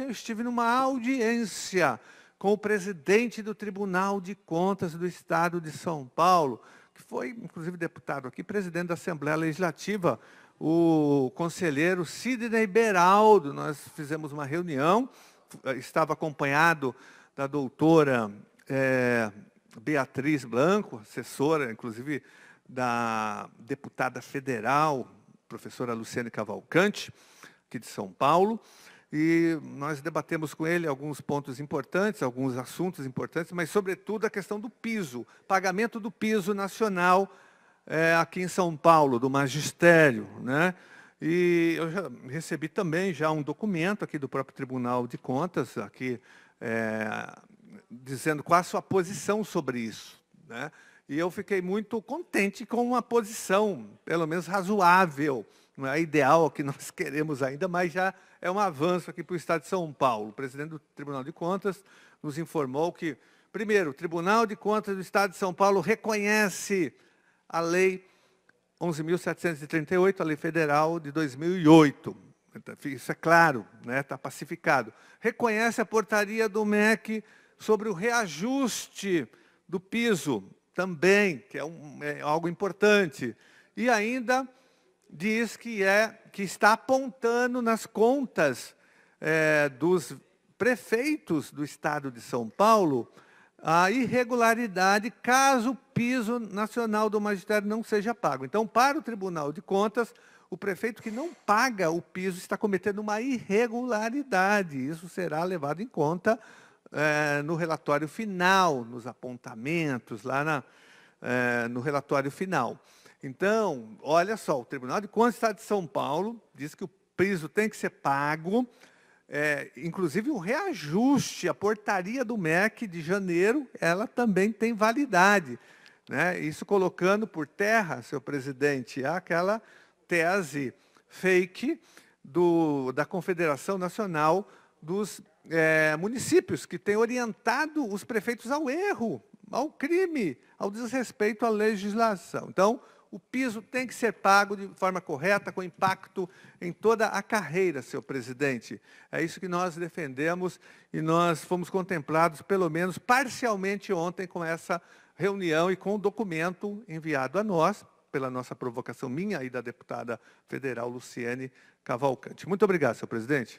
ontem eu estive numa audiência com o presidente do Tribunal de Contas do Estado de São Paulo, que foi, inclusive, deputado aqui, presidente da Assembleia Legislativa, o conselheiro Sidney Beraldo. Nós fizemos uma reunião, estava acompanhado da doutora é, Beatriz Blanco, assessora, inclusive, da deputada federal, professora Luciane Cavalcante, aqui de São Paulo e nós debatemos com ele alguns pontos importantes, alguns assuntos importantes, mas sobretudo a questão do piso, pagamento do piso nacional é, aqui em São Paulo, do magistério. Né? E eu já recebi também já um documento aqui do próprio Tribunal de Contas, aqui, é, dizendo qual a sua posição sobre isso. Né? E eu fiquei muito contente com uma posição, pelo menos razoável, não é ideal o que nós queremos ainda, mas já é um avanço aqui para o Estado de São Paulo. O presidente do Tribunal de Contas nos informou que, primeiro, o Tribunal de Contas do Estado de São Paulo reconhece a Lei 11.738, a Lei Federal de 2008. Então, isso é claro, né? está pacificado. Reconhece a portaria do MEC sobre o reajuste do piso, também, que é, um, é algo importante. E ainda diz que é que está apontando nas contas é, dos prefeitos do estado de São Paulo a irregularidade caso o piso nacional do magistério não seja pago. Então, para o Tribunal de Contas, o prefeito que não paga o piso está cometendo uma irregularidade. Isso será levado em conta é, no relatório final, nos apontamentos, lá na, é, no relatório final. Então, olha só, o Tribunal de Contas do Estado de São Paulo diz que o piso tem que ser pago, é, inclusive o reajuste, a portaria do MEC de janeiro, ela também tem validade. Né? Isso colocando por terra, seu presidente, aquela tese fake do, da Confederação Nacional dos é, Municípios, que tem orientado os prefeitos ao erro, ao crime, ao desrespeito à legislação. Então, o piso tem que ser pago de forma correta, com impacto em toda a carreira, seu presidente. É isso que nós defendemos e nós fomos contemplados, pelo menos parcialmente ontem, com essa reunião e com o documento enviado a nós, pela nossa provocação minha e da deputada federal Luciene Cavalcante. Muito obrigado, senhor presidente.